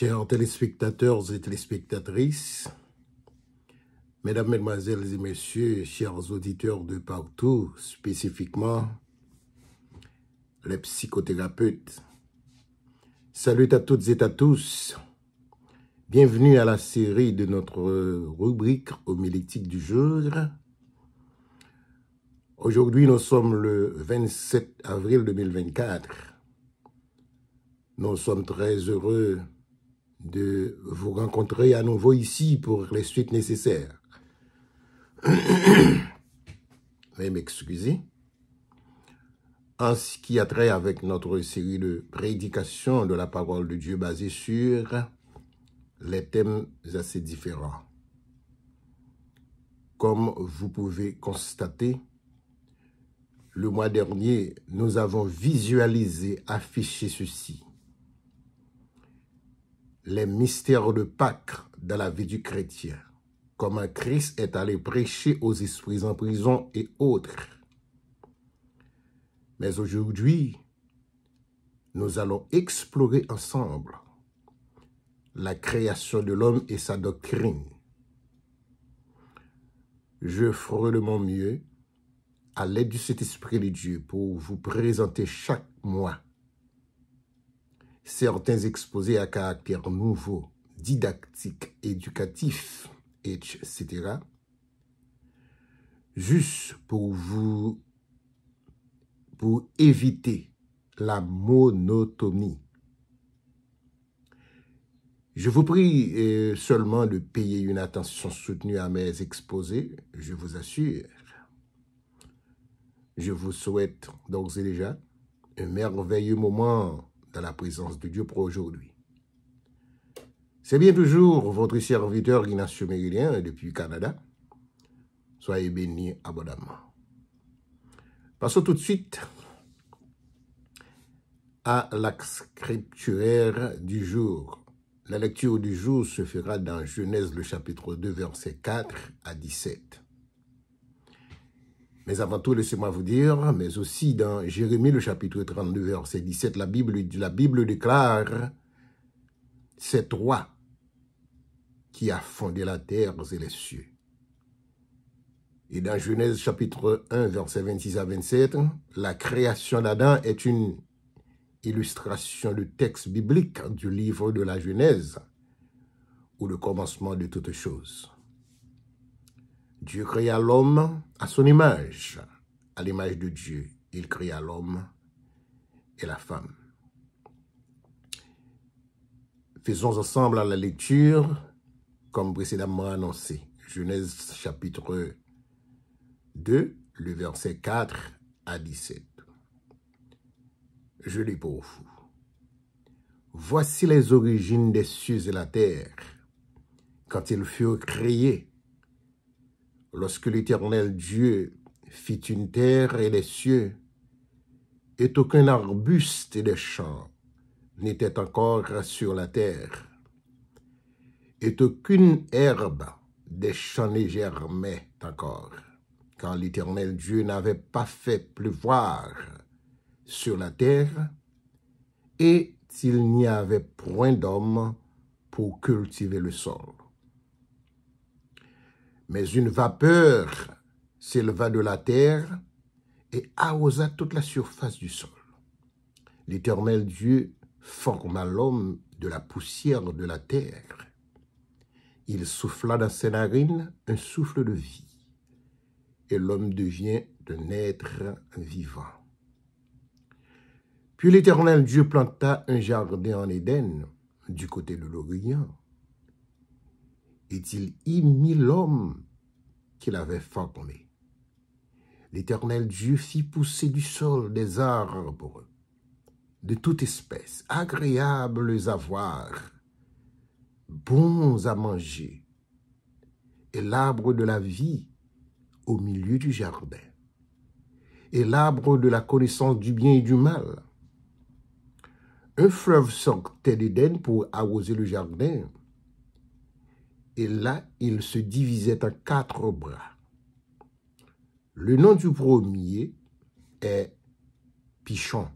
Chers téléspectateurs et téléspectatrices, Mesdames, Mesdemoiselles et Messieurs, chers auditeurs de partout, spécifiquement les psychothérapeutes, salut à toutes et à tous. Bienvenue à la série de notre rubrique homilétique du jour. Aujourd'hui, nous sommes le 27 avril 2024. Nous sommes très heureux de vous rencontrer à nouveau ici pour les suites nécessaires. Veuillez m'excuser. En ce qui a trait avec notre série de prédications de la parole de Dieu basée sur les thèmes assez différents. Comme vous pouvez constater, le mois dernier, nous avons visualisé, affiché ceci les mystères de Pâques dans la vie du chrétien, comment Christ est allé prêcher aux esprits en prison et autres. Mais aujourd'hui, nous allons explorer ensemble la création de l'homme et sa doctrine. Je ferai de mon mieux à l'aide de cet esprit de Dieu pour vous présenter chaque mois certains exposés à caractère nouveau, didactique, éducatif, etc. Juste pour vous, pour éviter la monotonie. Je vous prie euh, seulement de payer une attention soutenue à mes exposés, je vous assure. Je vous souhaite d'ores et déjà un merveilleux moment la présence de Dieu pour aujourd'hui. C'est bien toujours votre serviteur Ignacio Miguelien depuis Canada. Soyez bénis abondamment. Passons tout de suite à la scripturaire du jour. La lecture du jour se fera dans Genèse le chapitre 2, versets 4 à 17. Mais avant tout, laissez-moi vous dire, mais aussi dans Jérémie le chapitre 32, verset 17, la Bible, la Bible déclare, c'est toi qui as fondé la terre et les cieux. Et dans Genèse chapitre 1, verset 26 à 27, la création d'Adam est une illustration du texte biblique du livre de la Genèse, ou le commencement de toutes choses. Dieu créa l'homme à son image. À l'image de Dieu, il créa l'homme et la femme. Faisons ensemble la lecture, comme précédemment annoncé. Genèse chapitre 2, le verset 4 à 17. Je lis pour vous. Voici les origines des cieux et la terre, quand ils furent créés lorsque l'Éternel Dieu fit une terre et les cieux, et aucun arbuste et des champs n'était encore sur la terre, et aucune herbe des champs ne germait encore, quand l'Éternel Dieu n'avait pas fait pleuvoir sur la terre, et il n'y avait point d'homme pour cultiver le sol. Mais une vapeur s'éleva de la terre et arrosa toute la surface du sol. L'éternel Dieu forma l'homme de la poussière de la terre. Il souffla dans ses narines un souffle de vie, et l'homme devient un être vivant. Puis l'Éternel Dieu planta un jardin en Éden, du côté de l'Orient, et il y mit l'homme qu'il avait formé. L'Éternel Dieu fit pousser du sol des arbres de toute espèce, agréables à voir, bons à manger, et l'arbre de la vie au milieu du jardin, et l'arbre de la connaissance du bien et du mal. Un fleuve sortait d'Éden pour arroser le jardin, et là, il se divisait en quatre bras. Le nom du premier est Pichon.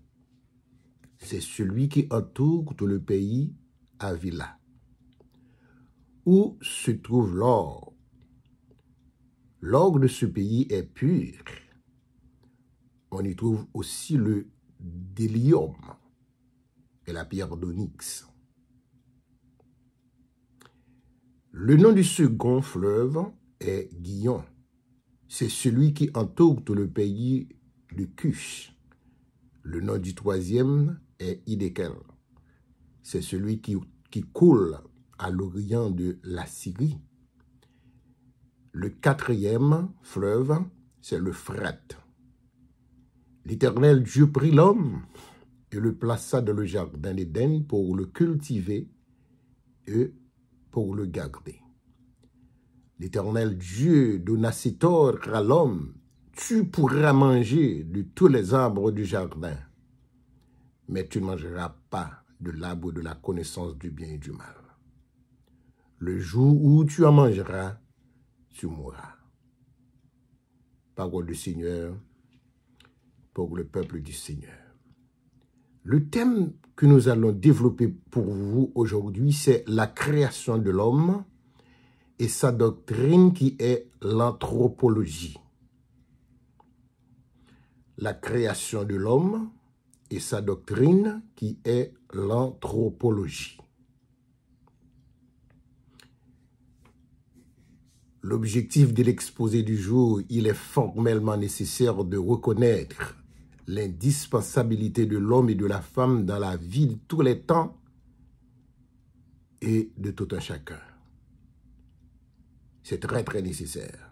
C'est celui qui entoure tout le pays à Villa. où se trouve l'or. L'or de ce pays est pur. On y trouve aussi le délium et la pierre d'onyx. Le nom du second fleuve est Guillon. C'est celui qui entoure tout le pays du Cuche. Le nom du troisième est Idékel. C'est celui qui, coule à l'orient de la Syrie. Le quatrième fleuve, c'est le Fret. L'Éternel Dieu prit l'homme et le plaça dans le jardin d'Éden pour le cultiver et pour le garder. L'Éternel Dieu donna ses à l'homme, tu pourras manger de tous les arbres du jardin, mais tu ne mangeras pas de l'arbre de la connaissance du bien et du mal. Le jour où tu en mangeras, tu mourras. Parole du Seigneur pour le peuple du Seigneur. Le thème que nous allons développer pour vous aujourd'hui, c'est la création de l'homme et sa doctrine qui est l'anthropologie. La création de l'homme et sa doctrine qui est l'anthropologie. L'objectif de l'exposé du jour, il est formellement nécessaire de reconnaître l'indispensabilité de l'homme et de la femme dans la vie de tous les temps et de tout un chacun. C'est très, très nécessaire.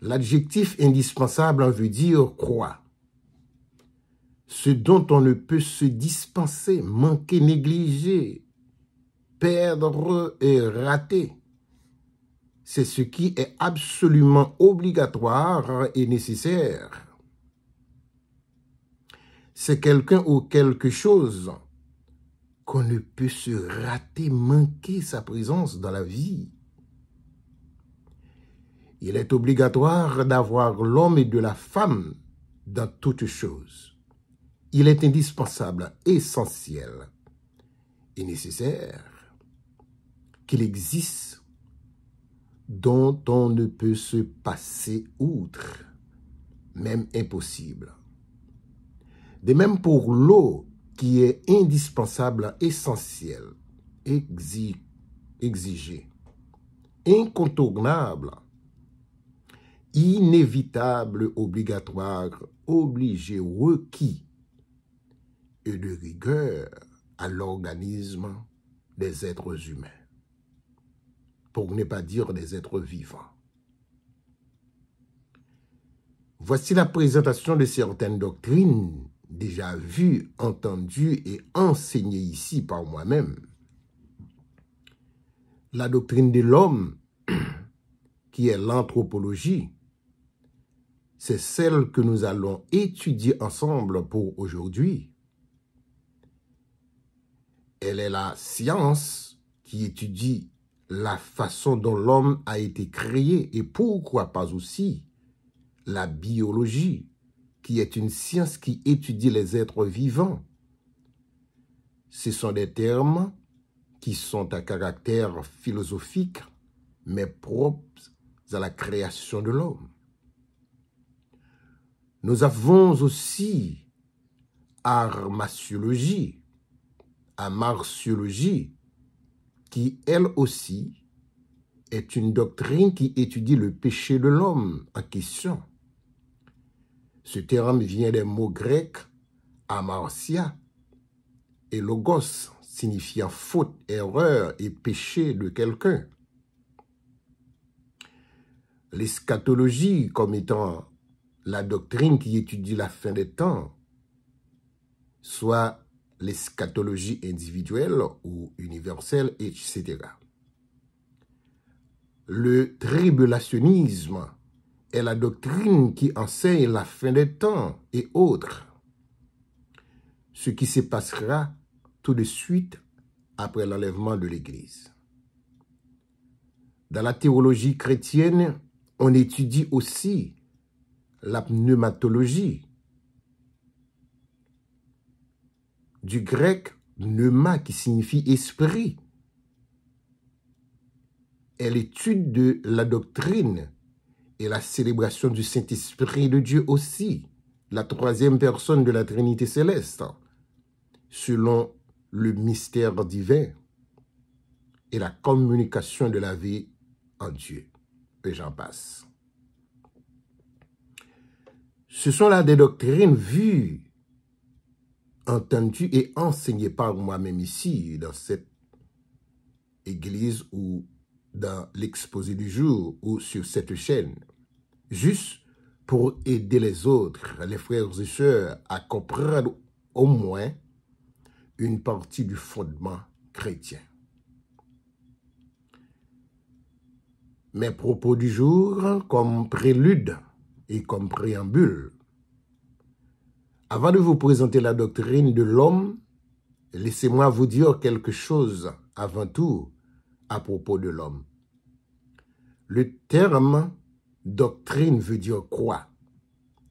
L'adjectif indispensable en veut dire quoi Ce dont on ne peut se dispenser, manquer, négliger, perdre et rater. C'est ce qui est absolument obligatoire et nécessaire c'est quelqu'un ou quelque chose qu'on ne peut se rater, manquer sa présence dans la vie. Il est obligatoire d'avoir l'homme et de la femme dans toutes choses. Il est indispensable, essentiel et nécessaire qu'il existe dont on ne peut se passer outre, même impossible. De même pour l'eau qui est indispensable, essentielle, exigée, incontournable, inévitable, obligatoire, obligé, requis et de rigueur à l'organisme des êtres humains, pour ne pas dire des êtres vivants. Voici la présentation de certaines doctrines déjà vu, entendu et enseigné ici par moi-même. La doctrine de l'homme, qui est l'anthropologie, c'est celle que nous allons étudier ensemble pour aujourd'hui. Elle est la science qui étudie la façon dont l'homme a été créé et pourquoi pas aussi la biologie, qui est une science qui étudie les êtres vivants. Ce sont des termes qui sont à caractère philosophique, mais propres à la création de l'homme. Nous avons aussi armaciologie, armaciologie, qui elle aussi est une doctrine qui étudie le péché de l'homme en question. Ce terme vient des mots grecs amartia et logos, signifiant faute, erreur et péché de quelqu'un. L'eschatologie comme étant la doctrine qui étudie la fin des temps, soit l'eschatologie individuelle ou universelle, etc. Le tribulationnisme la doctrine qui enseigne la fin des temps et autres. Ce qui se passera tout de suite après l'enlèvement de l'Église. Dans la théologie chrétienne, on étudie aussi la pneumatologie. Du grec pneuma qui signifie esprit est l'étude de la doctrine et la célébration du Saint-Esprit de Dieu aussi, la troisième personne de la Trinité céleste, selon le mystère divin et la communication de la vie en Dieu. Et j'en passe. Ce sont là des doctrines vues, entendues et enseignées par moi-même ici, dans cette église où dans l'exposé du jour ou sur cette chaîne, juste pour aider les autres, les frères et sœurs, à comprendre au moins une partie du fondement chrétien. Mes propos du jour comme prélude et comme préambule. Avant de vous présenter la doctrine de l'homme, laissez-moi vous dire quelque chose avant tout à propos de l'homme. Le terme doctrine veut dire quoi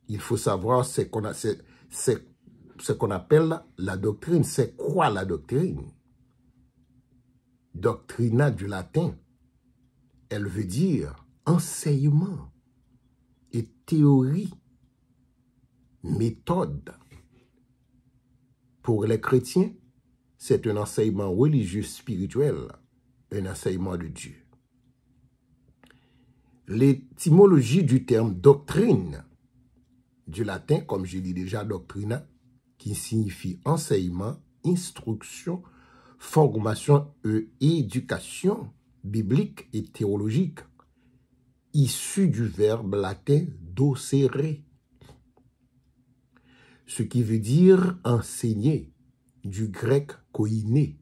Il faut savoir ce qu'on appelle la doctrine. C'est quoi la doctrine Doctrina du latin. Elle veut dire enseignement et théorie, méthode. Pour les chrétiens, c'est un enseignement religieux spirituel, un enseignement de Dieu l'étymologie du terme doctrine, du latin, comme je dis déjà, doctrina, qui signifie enseignement, instruction, formation et éducation biblique et théologique, issu du verbe latin docere, ce qui veut dire enseigner, du grec koiné.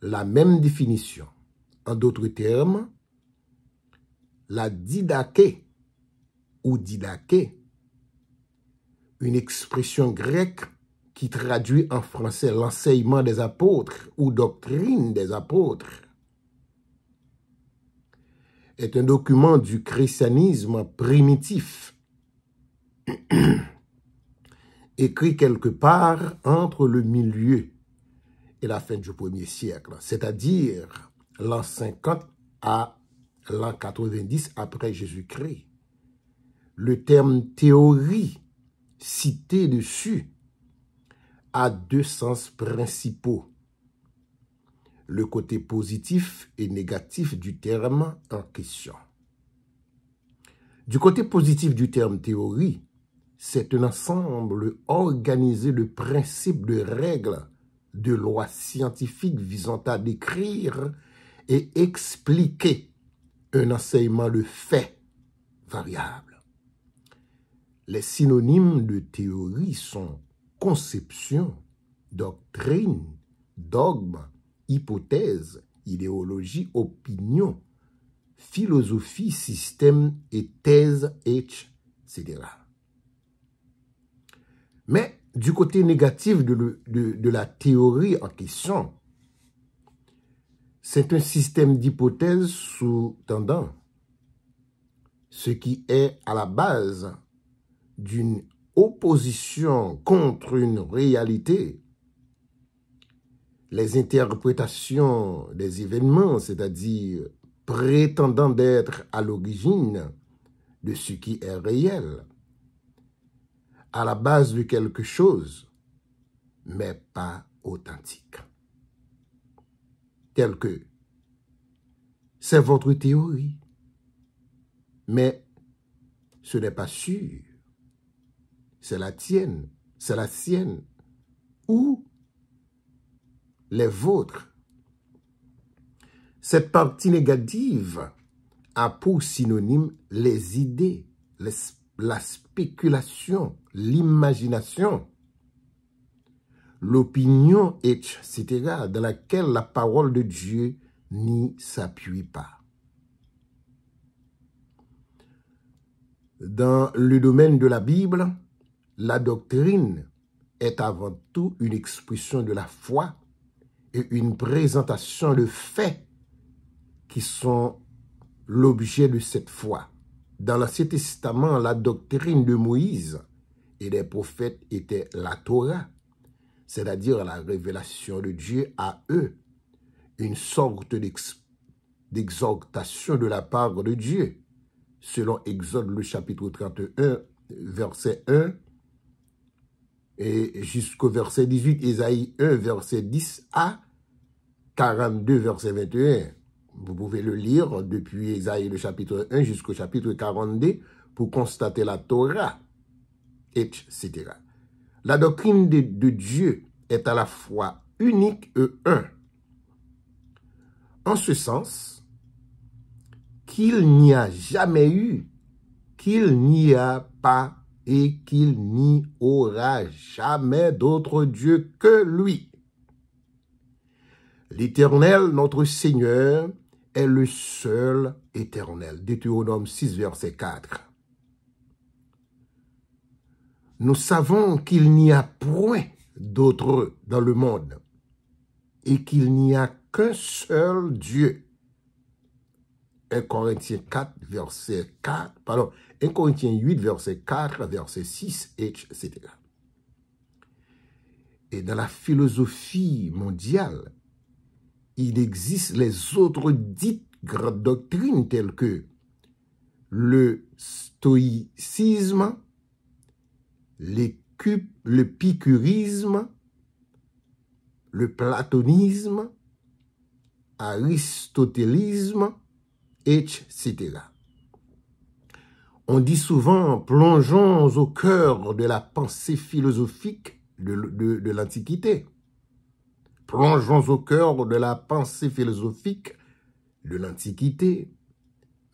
La même définition. En d'autres termes, la didaké ou didaké, une expression grecque qui traduit en français l'enseignement des apôtres ou doctrine des apôtres, est un document du christianisme primitif, écrit quelque part entre le milieu et la fin du premier siècle, c'est-à-dire l'an 50 à l'an 90 après Jésus-Christ. Le terme théorie cité dessus a deux sens principaux. Le côté positif et négatif du terme en question. Du côté positif du terme théorie, c'est un ensemble organisé de principes, de règles, de lois scientifiques visant à décrire et expliquer un enseignement de fait variable. Les synonymes de théorie sont conception, doctrine, dogme, hypothèse, idéologie, opinion, philosophie, système et thèse, etc. Mais du côté négatif de, de la théorie en question, c'est un système d'hypothèses sous-tendant ce qui est à la base d'une opposition contre une réalité. Les interprétations des événements, c'est-à-dire prétendant d'être à l'origine de ce qui est réel, à la base de quelque chose, mais pas authentique tel que c'est votre théorie, mais ce n'est pas sûr. C'est la tienne, c'est la sienne, ou les vôtres. Cette partie négative a pour synonyme les idées, la spéculation, l'imagination l'opinion, etc., dans laquelle la parole de Dieu n'y s'appuie pas. Dans le domaine de la Bible, la doctrine est avant tout une expression de la foi et une présentation de faits qui sont l'objet de cette foi. Dans l'Ancien Testament, la doctrine de Moïse et des prophètes était la Torah c'est-à-dire la révélation de Dieu à eux, une sorte d'exhortation de la part de Dieu, selon Exode le chapitre 31, verset 1, et jusqu'au verset 18, Esaïe 1, verset 10 à 42, verset 21. Vous pouvez le lire depuis Esaïe, le chapitre 1 jusqu'au chapitre 42 pour constater la Torah, etc. La doctrine de, Dieu est à la fois unique et un. En ce sens qu'il n'y a jamais eu, qu'il n'y a pas et qu'il n'y aura jamais d'autre Dieu que lui. L'Éternel, notre Seigneur, est le seul Éternel. Deutéronome 6, verset 4 nous savons qu'il n'y a point d'autre dans le monde et qu'il n'y a qu'un seul Dieu. 1 Corinthiens 4, verset 4, pardon, 1 Corinthiens 8, verset 4, verset 6, etc. Et dans la philosophie mondiale, il existe les autres dites grandes doctrines telles que le stoïcisme, l'épicurisme, le platonisme, aristotélisme, etc. On dit souvent, plongeons au cœur de la pensée philosophique de, de l'Antiquité. Plongeons au cœur de la pensée philosophique de l'Antiquité,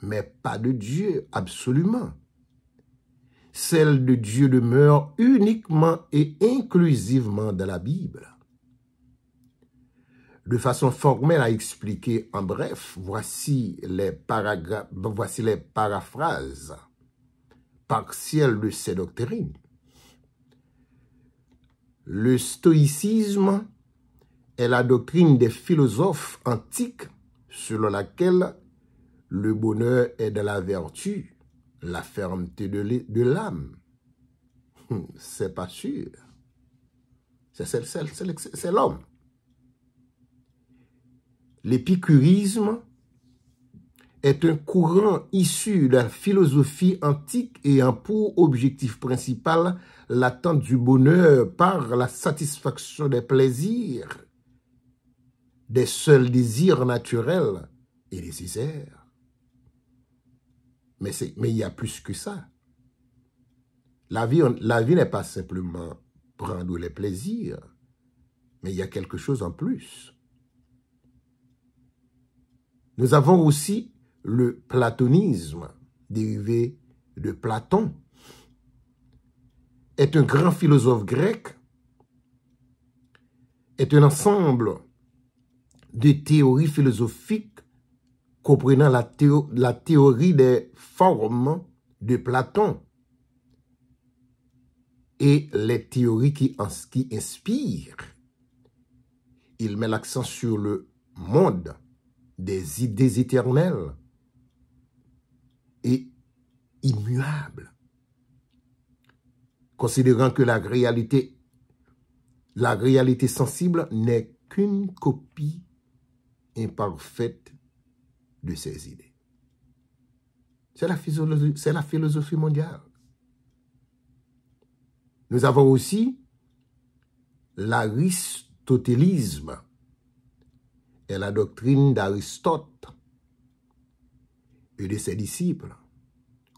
mais pas de Dieu, absolument celle de Dieu demeure uniquement et inclusivement dans la Bible. De façon formelle à expliquer en bref, voici les, voici les paraphrases partielles de ces doctrines. Le stoïcisme est la doctrine des philosophes antiques selon laquelle le bonheur est de la vertu, la fermeté de l'âme. Hum, c'est pas sûr. C'est l'homme. L'épicurisme est un courant issu de la philosophie antique ayant pour objectif principal l'attente du bonheur par la satisfaction des plaisirs, des seuls désirs naturels et nécessaires. Mais, mais il y a plus que ça. La vie, la vie n'est pas simplement prendre les plaisirs, mais il y a quelque chose en plus. Nous avons aussi le platonisme, dérivé de Platon, est un grand philosophe grec, est un ensemble de théories philosophiques comprenant la, théorie des formes de Platon et les théories qui, en, inspirent. Il met l'accent sur le monde des idées éternelles et immuables, considérant que la réalité, la réalité sensible n'est qu'une copie imparfaite de ses idées. C'est la, la philosophie mondiale. Nous avons aussi l'aristotélisme et la doctrine d'Aristote et de ses disciples,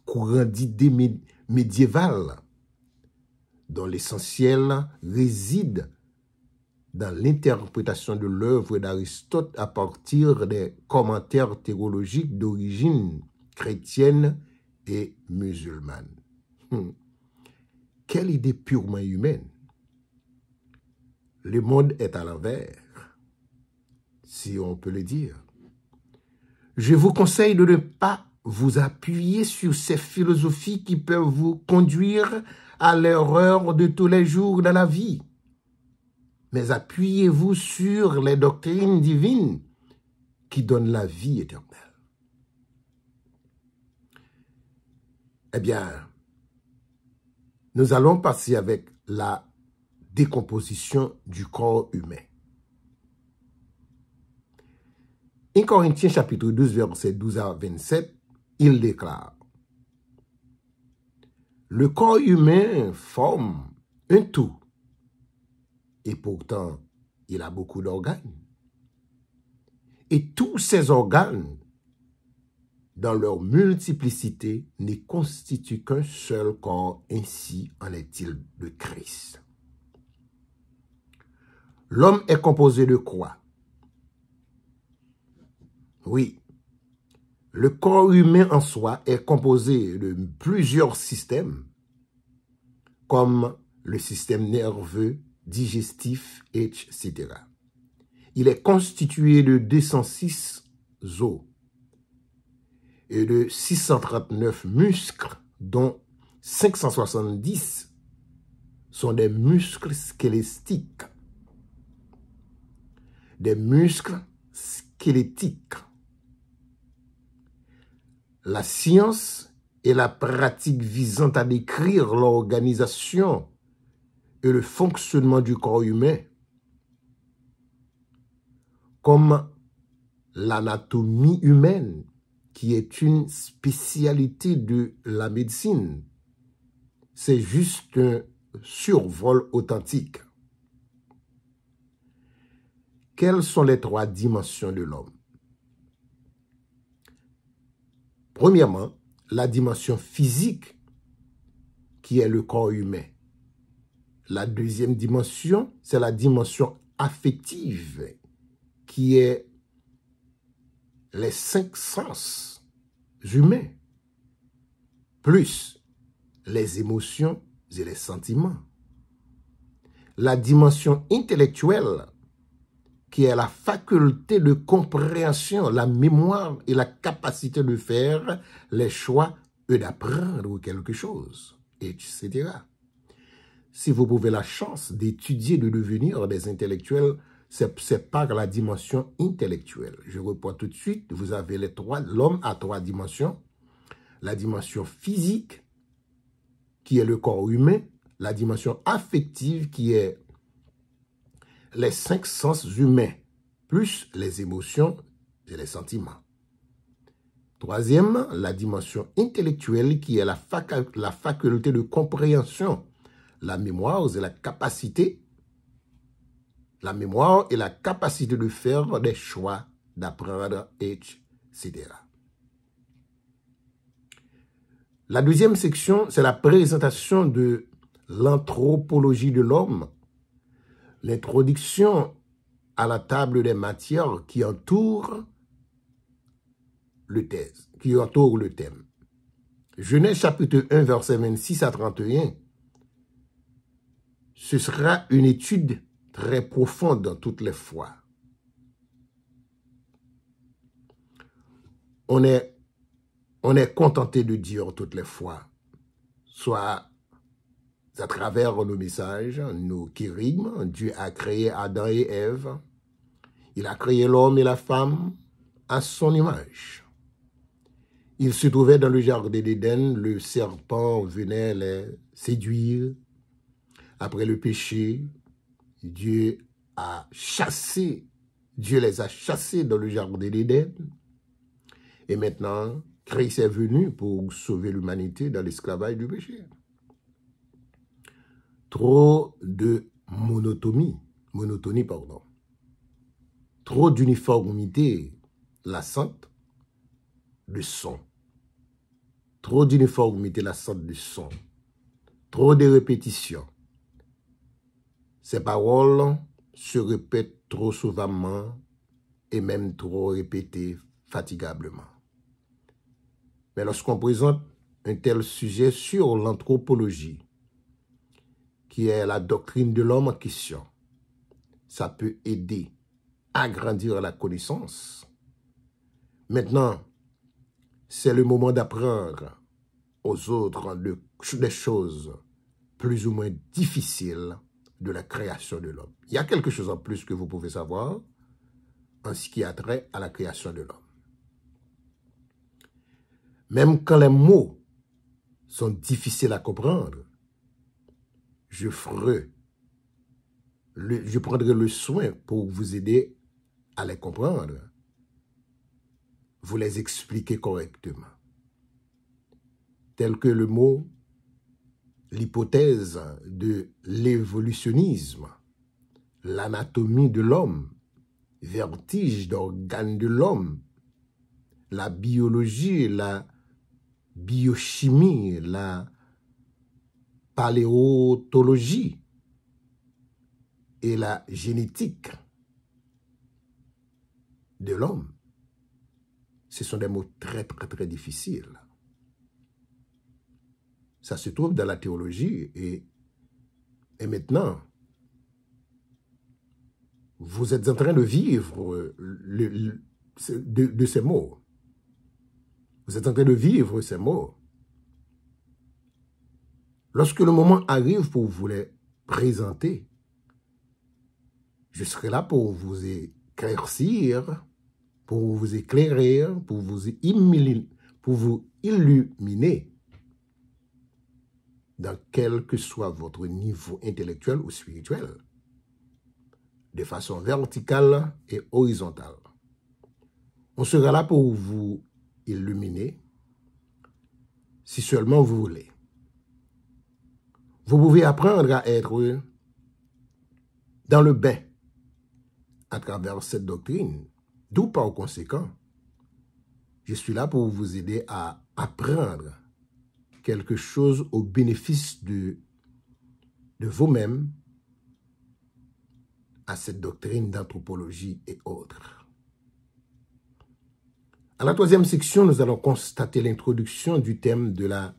courant d'idées médiévales dont l'essentiel réside dans l'interprétation de l'œuvre d'Aristote à partir des commentaires théologiques d'origine chrétienne et musulmane. Hmm. Quelle idée purement humaine. Le monde est à l'envers, si on peut le dire. Je vous conseille de ne pas vous appuyer sur ces philosophies qui peuvent vous conduire à l'erreur de tous les jours dans la vie mais appuyez-vous sur les doctrines divines qui donnent la vie éternelle. Eh bien, nous allons passer avec la décomposition du corps humain. 1 Corinthiens chapitre 12, verset 12 à 27, il déclare « Le corps humain forme un tout et pourtant, il a beaucoup d'organes. Et tous ces organes, dans leur multiplicité, ne constituent qu'un seul corps. Ainsi en est-il de Christ. L'homme est composé de quoi Oui, le corps humain en soi est composé de plusieurs systèmes, comme le système nerveux, digestif, etc. Il est constitué de 206 os et de 639 muscles, dont 570 sont des muscles squelettiques. Des muscles squelettiques. La science et la pratique visant à décrire l'organisation et le fonctionnement du corps humain, comme l'anatomie humaine, qui est une spécialité de la médecine. C'est juste un survol authentique. Quelles sont les trois dimensions de l'homme Premièrement, la dimension physique, qui est le corps humain. La deuxième dimension, c'est la dimension affective qui est les cinq sens humains, plus les émotions et les sentiments. La dimension intellectuelle, qui est la faculté de compréhension, la mémoire et la capacité de faire les choix et d'apprendre quelque chose, etc si vous pouvez la chance d'étudier, de devenir des intellectuels, c'est par la dimension intellectuelle. Je reprends tout de suite, vous avez les trois, l'homme à trois dimensions. La dimension physique, qui est le corps humain. La dimension affective, qui est les cinq sens humains, plus les émotions et les sentiments. Troisième, la dimension intellectuelle, qui est la, la faculté de compréhension la mémoire et la capacité, la mémoire et la capacité de faire des choix, d'apprendre, etc. La deuxième section, c'est la présentation de l'anthropologie de l'homme, l'introduction à la table des matières qui entoure le thèse, qui entoure le thème. Genèse chapitre 1, verset 26 à 31 ce sera une étude très profonde dans toutes les fois. On est, on est contenté de dire toutes les fois, soit à travers nos messages, nos kérigmes, Dieu a créé Adam et Ève. Il a créé l'homme et la femme à son image. Ils se trouvaient dans le jardin d'Éden, le serpent venait les séduire, après le péché, Dieu a chassé, Dieu les a chassés dans le jardin d'Éden. Et maintenant, Christ est venu pour sauver l'humanité dans l'esclavage du péché. Trop de monotonie, monotonie pardon. Trop d'uniformité lassante de son. Trop d'uniformité lassante du son. Trop de répétitions. Ces paroles se répètent trop souvent et même trop répétées fatigablement. Mais lorsqu'on présente un tel sujet sur l'anthropologie, qui est la doctrine de l'homme en question, ça peut aider à grandir la connaissance. Maintenant, c'est le moment d'apprendre aux autres des choses plus ou moins difficiles de la création de l'homme. Il y a quelque chose en plus que vous pouvez savoir en ce qui a trait à la création de l'homme. Même quand les mots sont difficiles à comprendre, je ferai, je prendrai le soin pour vous aider à les comprendre, vous les expliquer correctement. Tel que le mot l'hypothèse de l'évolutionnisme, l'anatomie de l'homme, vertige d'organes de l'homme, la biologie, la biochimie, la paléontologie et la génétique de l'homme. Ce sont des mots très, très, très difficiles. Ça se trouve dans la théologie et, et maintenant, vous êtes en train de vivre euh, de, ces mots. Vous êtes en train de vivre ces mots. Lorsque le moment arrive pour vous les présenter, je serai là pour vous éclaircir, pour vous éclairer, pour vous illuminer dans quel que soit votre niveau intellectuel ou spirituel, de façon verticale et horizontale. On sera là pour vous illuminer, si seulement vous voulez. Vous pouvez apprendre à être dans le bain à travers cette doctrine, d'où par conséquent, je suis là pour vous aider à apprendre quelque chose au bénéfice de, de vous-même à cette doctrine d'anthropologie et autres. À la troisième section, nous allons constater l'introduction du thème de la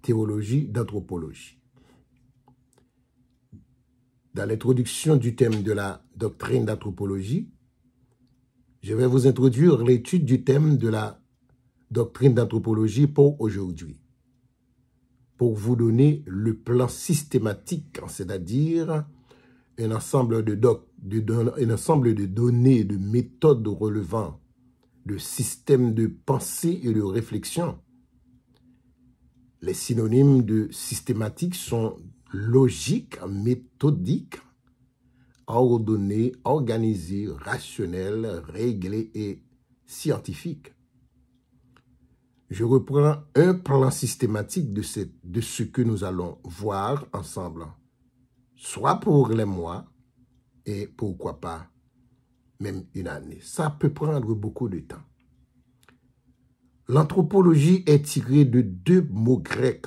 théologie d'anthropologie. Dans l'introduction du thème de la doctrine d'anthropologie, je vais vous introduire l'étude du thème de la doctrine d'anthropologie pour aujourd'hui pour vous donner le plan systématique, hein, c'est-à-dire un ensemble de, de, ensemble de données, de méthodes relevant de systèmes de pensée et de réflexion. Les synonymes de systématique sont logique, méthodique, ordonné, organisé, rationnel, réglé et scientifique. Je reprends un plan systématique de, de ce que nous allons voir ensemble, soit pour les mois et pourquoi pas même une année. Ça peut prendre beaucoup de temps. L'anthropologie est tirée de deux mots grecs,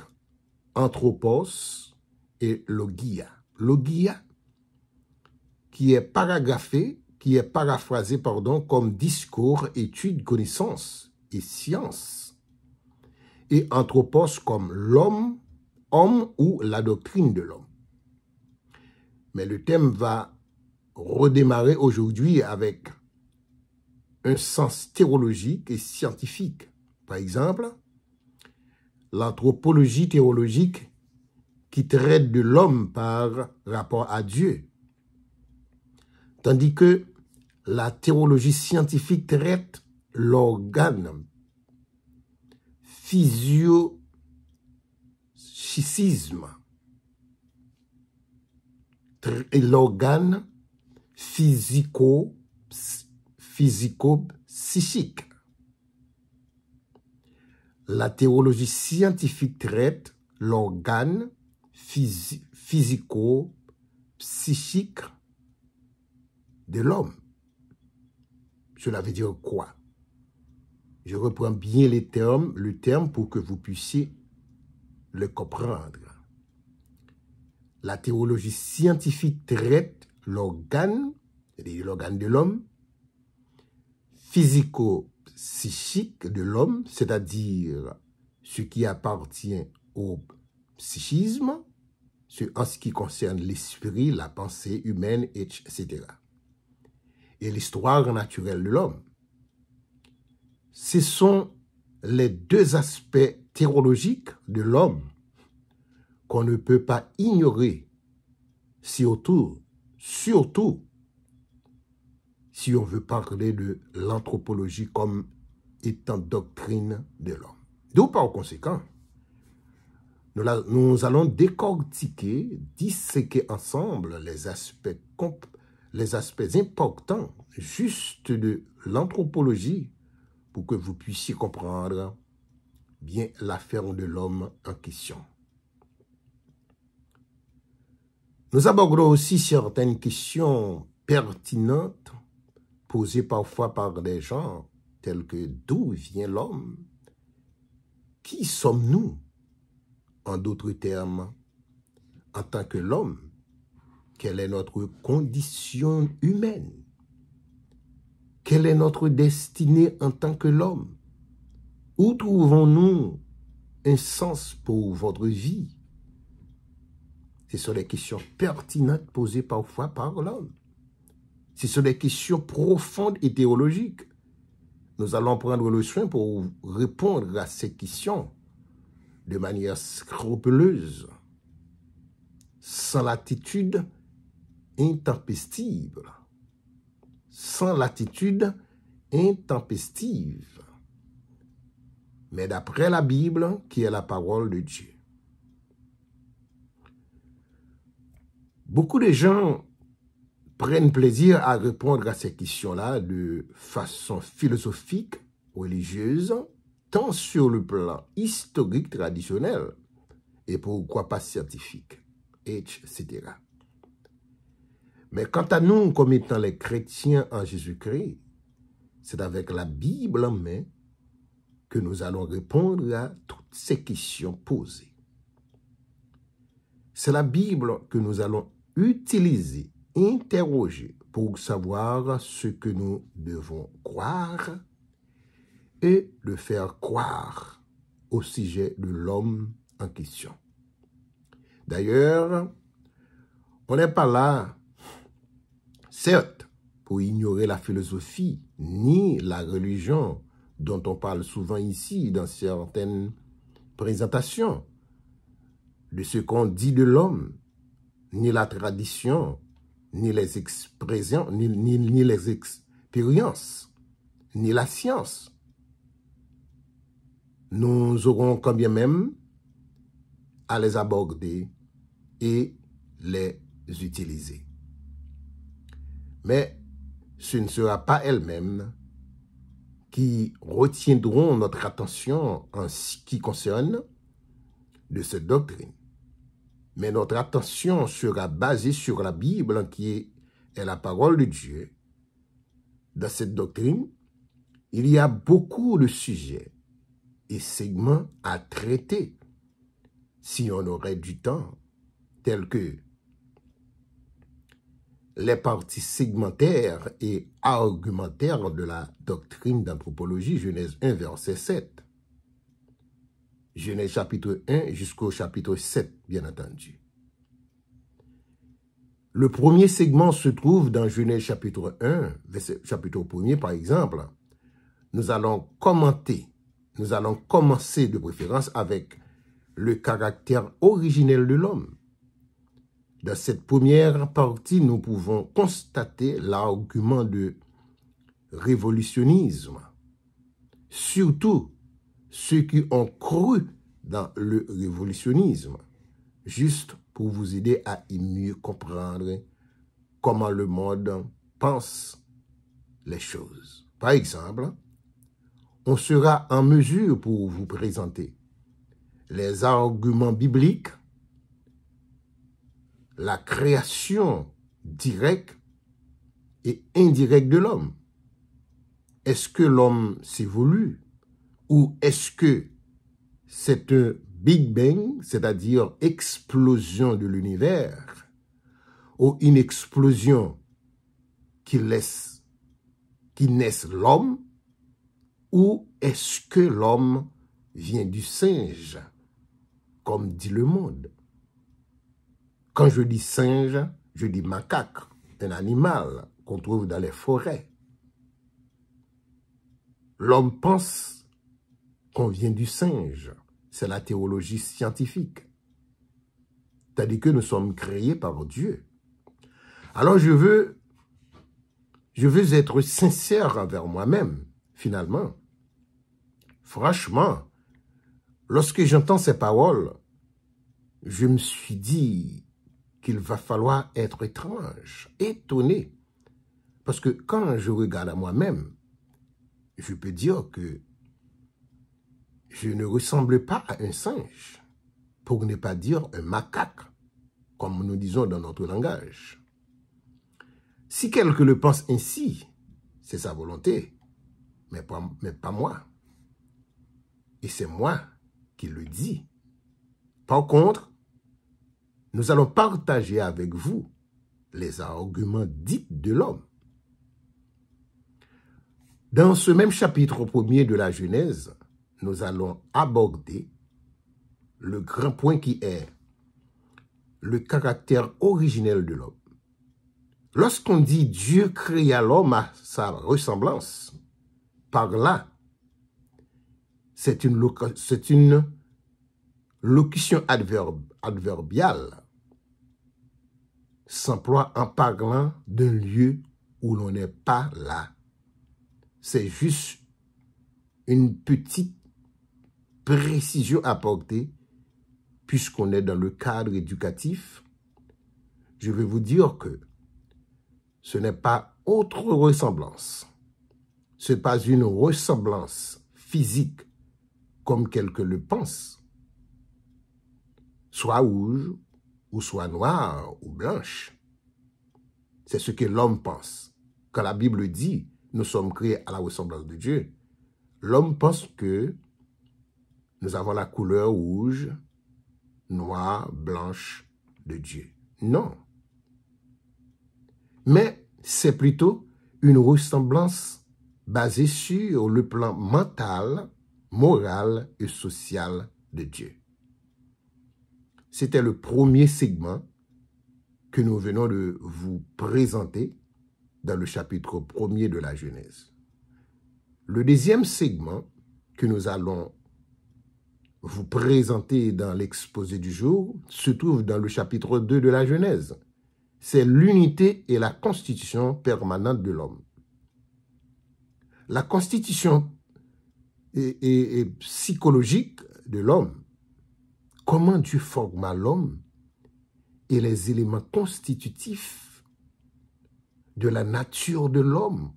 anthropos et logia. Logia, qui est paragraphé, qui est paraphrasé, pardon, comme discours, étude, connaissance et science et anthropos comme l'homme, homme ou la doctrine de l'homme. Mais le thème va redémarrer aujourd'hui avec un sens théologique et scientifique. Par exemple, l'anthropologie théologique qui traite de l'homme par rapport à Dieu, tandis que la théologie scientifique traite l'organe physiochisme et l'organe physico, physico-psychique. La théologie scientifique traite l'organe physico-psychique de l'homme. Cela veut dire quoi je reprends bien les termes, le terme pour que vous puissiez le comprendre. La théologie scientifique traite l'organe, c'est-à-dire l'organe de l'homme, physico-psychique de l'homme, c'est-à-dire ce qui appartient au psychisme, en ce qui concerne l'esprit, la pensée humaine, etc. Et l'histoire naturelle de l'homme ce sont les deux aspects théologiques de l'homme qu'on ne peut pas ignorer, surtout, surtout si on veut parler de l'anthropologie comme étant doctrine de l'homme. D'où par conséquent, nous, allons décortiquer, disséquer ensemble les aspects, les aspects importants juste de l'anthropologie pour que vous puissiez comprendre bien l'affaire de l'homme en question. Nous abordons aussi certaines questions pertinentes posées parfois par des gens telles que d'où vient l'homme Qui sommes-nous En d'autres termes, en tant que l'homme, quelle est notre condition humaine quelle est notre destinée en tant que l'homme Où trouvons-nous un sens pour votre vie Ce sont des questions pertinentes posées parfois par l'homme. Ce sont des questions profondes et théologiques. Nous allons prendre le soin pour répondre à ces questions de manière scrupuleuse, sans l'attitude intempestible sans l'attitude intempestive, mais d'après la Bible qui est la parole de Dieu. Beaucoup de gens prennent plaisir à répondre à ces questions-là de façon philosophique, religieuse, tant sur le plan historique traditionnel et pourquoi pas scientifique, etc. Mais quant à nous, comme étant les chrétiens en Jésus-Christ, c'est avec la Bible en main que nous allons répondre à toutes ces questions posées. C'est la Bible que nous allons utiliser, interroger pour savoir ce que nous devons croire et le faire croire au sujet de l'homme en question. D'ailleurs, on n'est pas là Certes, pour ignorer la philosophie ni la religion dont on parle souvent ici dans certaines présentations, de ce qu'on dit de l'homme, ni la tradition, ni les expressions, ni, les expériences, ni la science. Nous aurons quand bien même à les aborder et les utiliser. Mais ce ne sera pas elles-mêmes qui retiendront notre attention en ce qui concerne de cette doctrine. Mais notre attention sera basée sur la Bible qui est la parole de Dieu. Dans cette doctrine, il y a beaucoup de sujets et segments à traiter si on aurait du temps, tel que les parties segmentaires et argumentaires de la doctrine d'anthropologie, Genèse 1, verset 7. Genèse chapitre 1 jusqu'au chapitre 7, bien entendu. Le premier segment se trouve dans Genèse chapitre 1, verset, chapitre 1 par exemple. Nous allons commenter, nous allons commencer de préférence avec le caractère originel de l'homme dans cette première partie, nous pouvons constater l'argument de révolutionnisme, surtout ceux qui ont cru dans le révolutionnisme, juste pour vous aider à mieux comprendre comment le monde pense les choses. Par exemple, on sera en mesure pour vous présenter les arguments bibliques la création directe et indirecte de l'homme. Est-ce que l'homme s'évolue ou est-ce que c'est un Big Bang, c'est-à-dire explosion de l'univers, ou une explosion qui laisse, qui naisse l'homme, ou est-ce que l'homme vient du singe, comme dit le monde quand je dis singe, je dis macaque, un animal qu'on trouve dans les forêts. L'homme pense qu'on vient du singe. C'est la théologie scientifique. Tandis que nous sommes créés par Dieu. Alors je veux, je veux être sincère envers moi-même, finalement. Franchement, lorsque j'entends ces paroles, je me suis dit, qu'il va falloir être étrange, étonné. Parce que quand je regarde à moi-même, je peux dire que je ne ressemble pas à un singe, pour ne pas dire un macaque, comme nous disons dans notre langage. Si quelqu'un le pense ainsi, c'est sa volonté, mais pas, mais pas moi. Et c'est moi qui le dis. Par contre, nous allons partager avec vous les arguments dits de l'homme. Dans ce même chapitre premier de la Genèse, nous allons aborder le grand point qui est le caractère originel de l'homme. Lorsqu'on dit Dieu créa l'homme à sa ressemblance, par là, c'est une, une locution adverbiale s'emploie en parlant d'un lieu où l'on n'est pas là. C'est juste une petite précision apportée puisqu'on est dans le cadre éducatif. Je vais vous dire que ce n'est pas autre ressemblance. Ce n'est pas une ressemblance physique comme quelques le pensent soit rouge ou soit noire ou blanche. C'est ce que l'homme pense. Quand la Bible dit nous sommes créés à la ressemblance de Dieu, l'homme pense que nous avons la couleur rouge, noire, blanche de Dieu. Non. Mais c'est plutôt une ressemblance basée sur le plan mental, moral et social de Dieu. C'était le premier segment que nous venons de vous présenter dans le chapitre premier de la Genèse. Le deuxième segment que nous allons vous présenter dans l'exposé du jour se trouve dans le chapitre 2 de la Genèse. C'est l'unité et la constitution permanente de l'homme. La constitution psychologique de l'homme comment Dieu forma l'homme et les éléments constitutifs de la nature de l'homme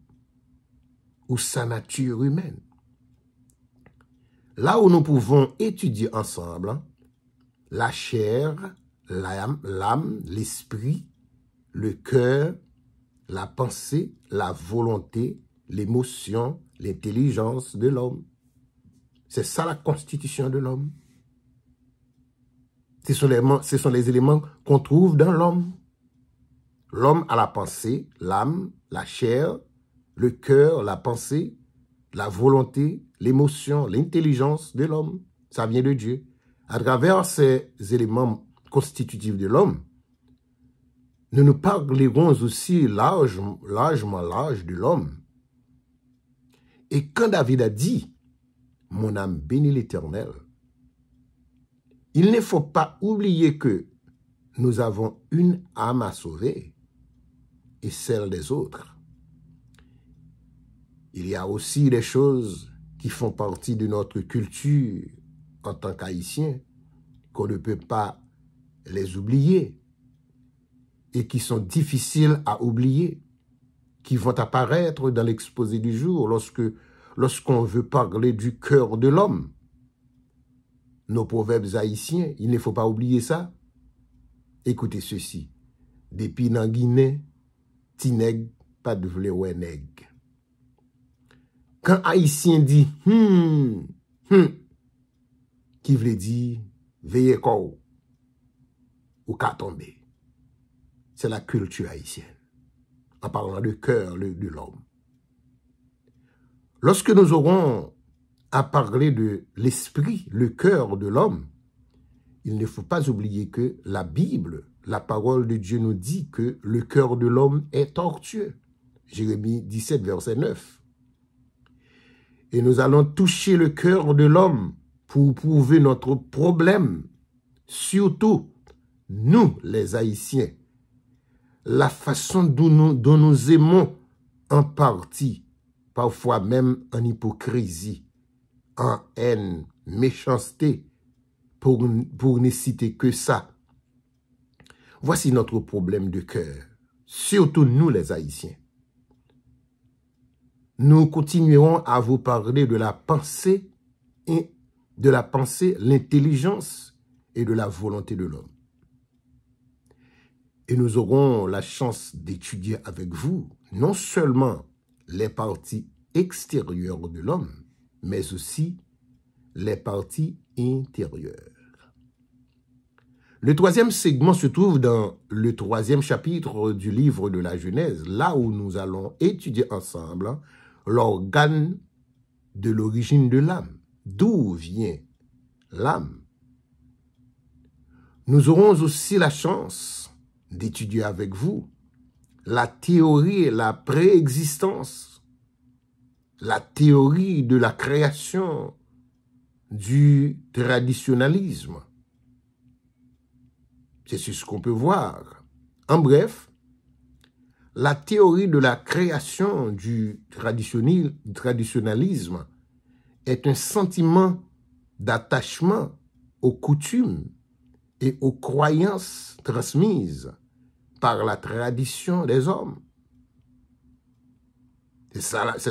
ou sa nature humaine. Là où nous pouvons étudier ensemble hein, la chair, l'âme, l'esprit, le cœur, la pensée, la volonté, l'émotion, l'intelligence de l'homme. C'est ça la constitution de l'homme. Ce sont les, éléments qu'on trouve dans l'homme. L'homme a la pensée, l'âme, la chair, le cœur, la pensée, la volonté, l'émotion, l'intelligence de l'homme. Ça vient de Dieu. À travers ces éléments constitutifs de l'homme, nous nous parlerons aussi largement l'âge de l'homme. Et quand David a dit, mon âme bénit l'éternel, il ne faut pas oublier que nous avons une âme à sauver et celle des autres. Il y a aussi des choses qui font partie de notre culture en tant qu'haïtiens qu'on ne peut pas les oublier et qui sont difficiles à oublier, qui vont apparaître dans l'exposé du jour lorsque lorsqu'on veut parler du cœur de l'homme. No proverbes haitien, il ne fò pa oubliye sa, ekoute se si, depi nan Guinè, ti neg, pa dvle wè neg. Kan haitien di, hmm, hmm, ki vle di, veye kou, ou ka tombe. Se la kultu haitien, an parlant le kèr lè du lòm. Lòske nou zoron à parler de l'esprit, le cœur de l'homme, il ne faut pas oublier que la Bible, la parole de Dieu nous dit que le cœur de l'homme est tortueux. Jérémie 17, verset 9. Et nous allons toucher le cœur de l'homme pour prouver notre problème, surtout nous les Haïtiens, la façon dont nous, dont nous aimons en partie, parfois même en hypocrisie, en haine, méchanceté, pour, ne citer que ça. Voici notre problème de cœur, surtout nous les Haïtiens. Nous continuerons à vous parler de la pensée, et de la pensée, l'intelligence et de la volonté de l'homme. Et nous aurons la chance d'étudier avec vous non seulement les parties extérieures de l'homme, mais aussi les parties intérieures. Le troisième segment se trouve dans le troisième chapitre du livre de la Genèse, là où nous allons étudier ensemble l'organe de l'origine de l'âme. D'où vient l'âme Nous aurons aussi la chance d'étudier avec vous la théorie et la préexistence la théorie de la création du traditionalisme, C'est ce qu'on peut voir. En bref, la théorie de la création du traditionnalisme est un sentiment d'attachement aux coutumes et aux croyances transmises par la tradition des hommes. C'est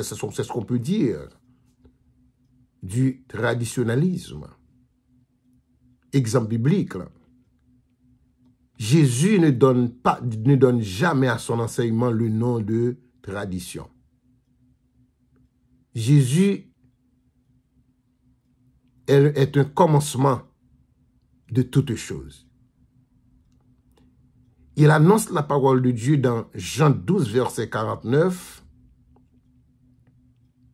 ce qu'on peut dire du traditionnalisme. Exemple biblique. Jésus ne donne, pas, ne donne jamais à son enseignement le nom de tradition. Jésus est un commencement de toutes choses. Il annonce la parole de Dieu dans Jean 12, verset 49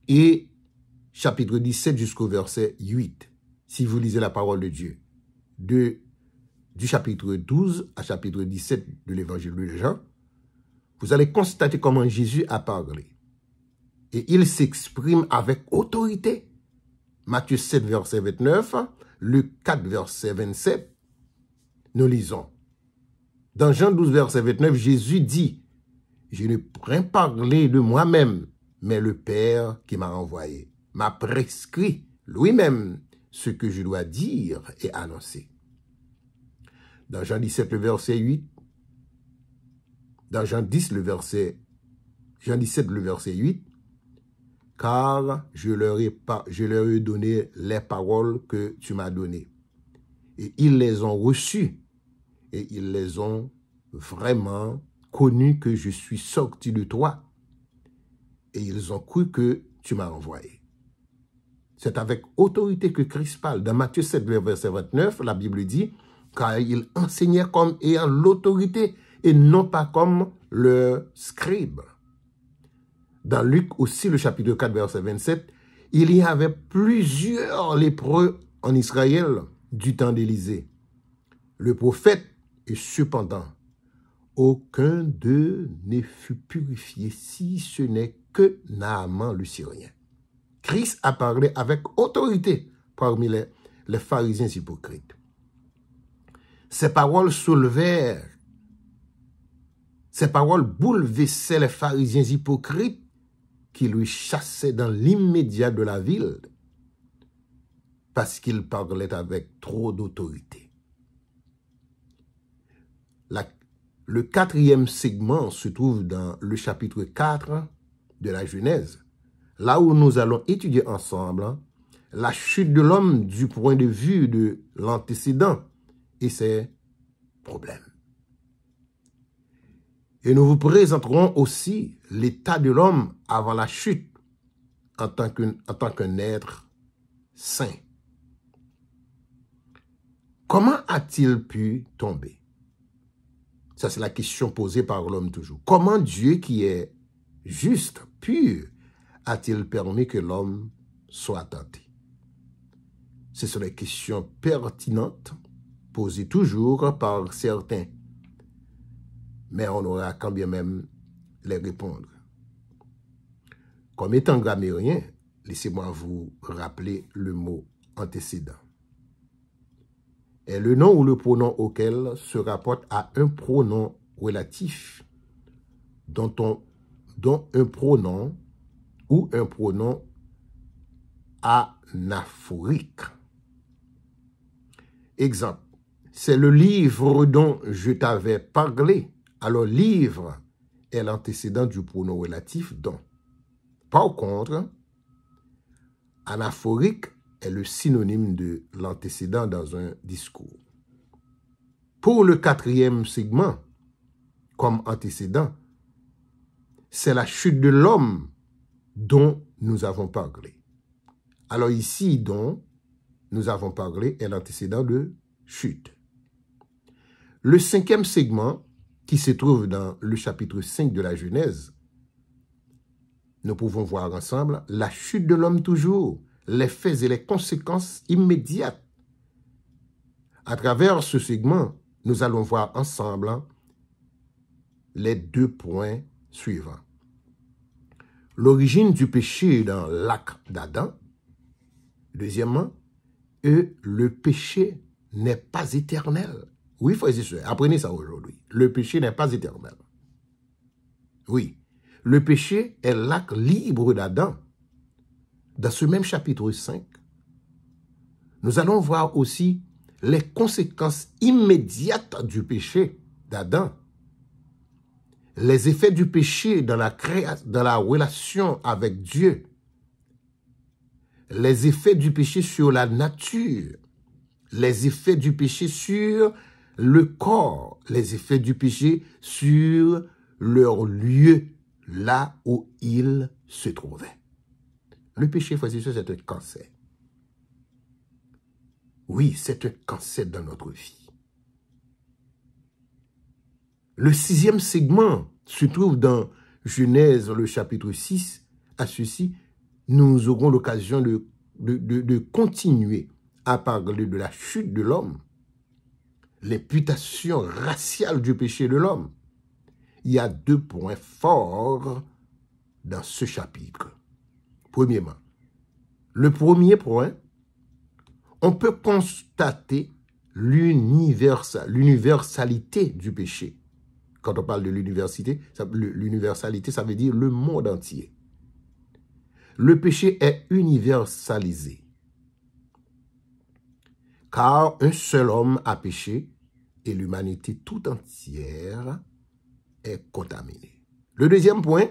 et chapitre 17 jusqu'au verset 8, si vous lisez la parole de Dieu, de, du chapitre 12 à chapitre 17 de l'évangile de Jean, vous allez constater comment Jésus a parlé. Et il s'exprime avec autorité. Matthieu 7, verset 29, Luc 4, verset 27, nous lisons. Dans Jean 12, verset 29, Jésus dit, « Je ne prends parler de moi-même, mais le Père qui m'a envoyé m'a prescrit lui-même ce que je dois dire et annoncer. Dans Jean 17, le verset 8, dans Jean 10, le verset, 17, le verset 8, car je leur ai, je leur ai donné les paroles que tu m'as données. Et ils les ont reçues et ils les ont vraiment connues que je suis sorti de toi et ils ont cru que tu m'as envoyé. C'est avec autorité que Christ parle. Dans Matthieu 7, verset 29, la Bible dit, car il enseignait comme ayant l'autorité et non pas comme le scribe. Dans Luc aussi, le chapitre 4, verset 27, il y avait plusieurs lépreux en Israël du temps d'Élysée. Le prophète, et cependant, aucun d'eux ne fut purifié si ce n'est que Naaman le Syrien. Christ a parlé avec autorité parmi les, pharisiens hypocrites. Ses paroles soulevèrent, ses paroles bouleversaient les pharisiens hypocrites qui lui chassaient dans l'immédiat de la ville parce qu'il parlait avec trop d'autorité. le quatrième segment se trouve dans le chapitre 4 de la Genèse, là où nous allons étudier ensemble hein, la chute de l'homme du point de vue de l'antécédent et ses problèmes. Et nous vous présenterons aussi l'état de l'homme avant la chute en tant qu'un être saint. Comment a-t-il pu tomber? Ça, c'est la question posée par l'homme toujours. Comment Dieu, qui est juste, pur, a-t-il permis que l'homme soit tenté Ce sont des questions pertinentes posées toujours par certains, mais on aura quand bien même les répondre. Comme étant grammairien, laissez-moi vous rappeler le mot antécédent et le nom ou le pronom auquel se rapporte à un pronom relatif dont on dont un pronom ou un pronom anaphorique. Exemple, c'est le livre dont je t'avais parlé. Alors, livre est l'antécédent du pronom relatif dont. Par contre, anaphorique est le synonyme de l'antécédent dans un discours. Pour le quatrième segment, comme antécédent, c'est la chute de l'homme dont nous avons parlé. Alors ici, dont nous avons parlé est l'antécédent de chute. Le cinquième segment, qui se trouve dans le chapitre 5 de la Genèse, nous pouvons voir ensemble la chute de l'homme toujours, les faits et les conséquences immédiates. À travers ce segment, nous allons voir ensemble les deux points suivants l'origine du péché dans l'acte d'Adam. Deuxièmement, et le péché n'est pas éternel. Oui, frères et sœurs, apprenez ça aujourd'hui. Le péché n'est pas éternel. Oui, le péché est l'acte libre d'Adam. Dans ce même chapitre 5, nous allons voir aussi les conséquences immédiates du péché d'Adam les effets du péché dans la, la relation avec Dieu, les effets du péché sur la nature, les effets du péché sur le corps, les effets du péché sur leur lieu, là où ils se trouvaient. Le péché, frères c'est un cancer. Oui, c'est un cancer dans notre vie. Le sixième segment se trouve dans Genèse, le chapitre 6. À ceci, nous aurons l'occasion de, de, continuer à parler de la chute de l'homme, l'imputation raciale du péché de l'homme. Il y a deux points forts dans ce chapitre. Premièrement, le premier point, on peut constater l'universalité du péché. Quand on parle de l'université, l'universalité, ça veut dire le monde entier. Le péché est universalisé. Car un seul homme a péché et l'humanité tout entière est contaminée. Le deuxième point,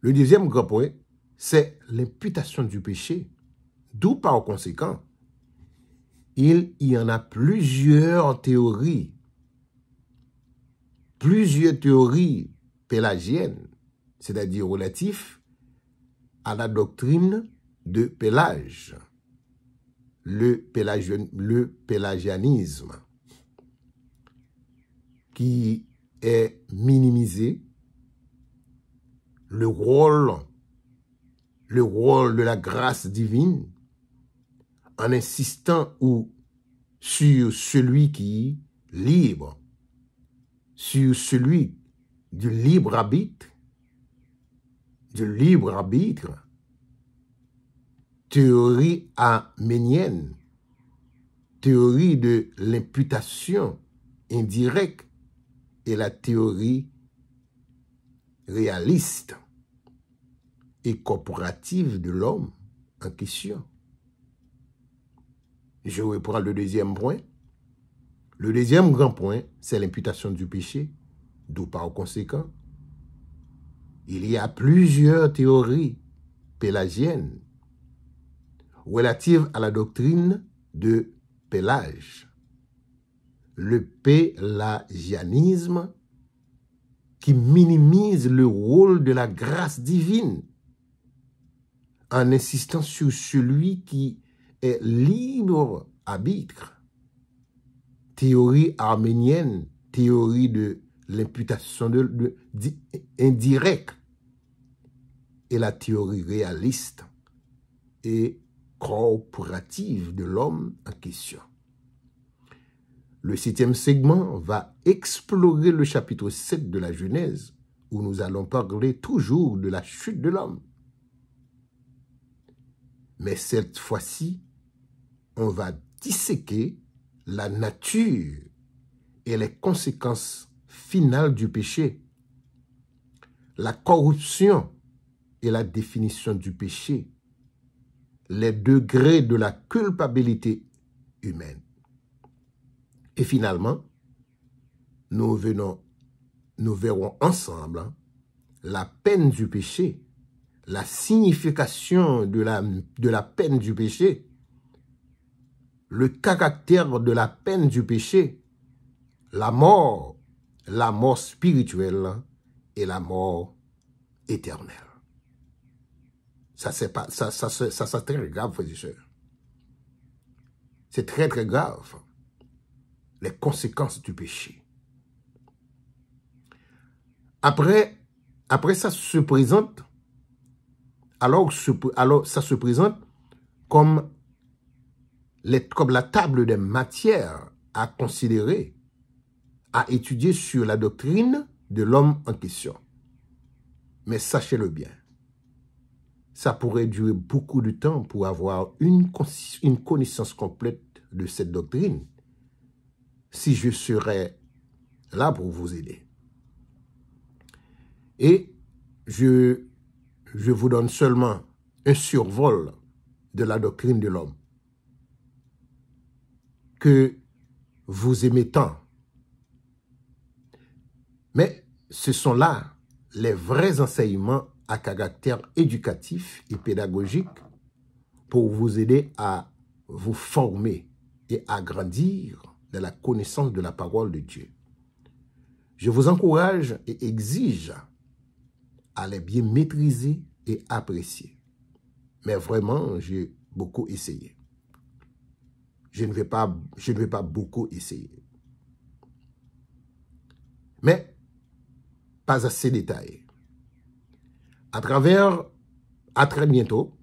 le deuxième grand point, c'est l'imputation du péché. D'où par conséquent, il y en a plusieurs théories plusieurs théories pélagiennes, c'est-à-dire relatives à la doctrine de Pélage, le, le pélagianisme, qui est minimisé, le rôle, le rôle de la grâce divine, en insistant ou sur celui qui libre sur celui du libre arbitre, du libre arbitre, théorie aménienne, théorie de l'imputation indirecte et la théorie réaliste et corporative de l'homme en question. Je reprends le deuxième point. Le deuxième grand point, c'est l'imputation du péché, d'où par conséquent, il y a plusieurs théories pélagiennes relatives à la doctrine de Pélage. Le pélagianisme qui minimise le rôle de la grâce divine en insistant sur celui qui est libre arbitre théorie arménienne, théorie de l'imputation de, indirecte et la théorie réaliste et corporative de l'homme en question. Le septième segment va explorer le chapitre 7 de la Genèse, où nous allons parler toujours de la chute de l'homme. Mais cette fois-ci, on va disséquer la nature et les conséquences finales du péché, la corruption et la définition du péché, les degrés de la culpabilité humaine. Et finalement, nous, verrons ensemble hein, la peine du péché, la signification de la peine du péché le caractère de la peine du péché, la mort, la mort spirituelle et la mort éternelle. Ça, c'est pas, ça, ça, ça, ça très grave, frères et C'est très, très grave. Les conséquences du péché. Après, après ça se présente, alors, alors ça se présente comme comme la table des matières à considérer, à étudier sur la doctrine de l'homme en question. Mais sachez-le bien, ça pourrait durer beaucoup de temps pour avoir une, connaissance complète de cette doctrine si je serais là pour vous aider. Et je vous donne seulement un survol de la doctrine de l'homme que vous aimez tant. Mais ce sont là les vrais enseignements à caractère éducatif et pédagogique pour vous aider à vous former et à grandir dans la connaissance de la parole de Dieu. Je vous encourage et exige à les bien maîtriser et apprécier. Mais vraiment, j'ai beaucoup essayé je ne vais pas, je ne vais pas beaucoup essayer. Mais, pas assez détaillé. À travers, à très bientôt,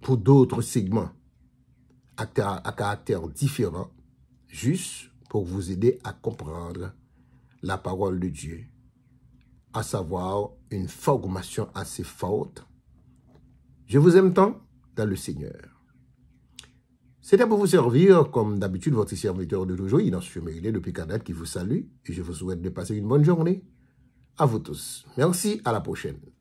pour d'autres segments à, à caractère différent, juste pour vous aider à comprendre la parole de Dieu, à savoir une formation assez forte. Je vous aime tant dans le Seigneur. C'était pour vous servir, comme d'habitude, votre serviteur de toujours, Innocent Mérilé depuis Canada, qui vous salue et je vous souhaite de passer une bonne journée. À vous tous. Merci, à la prochaine.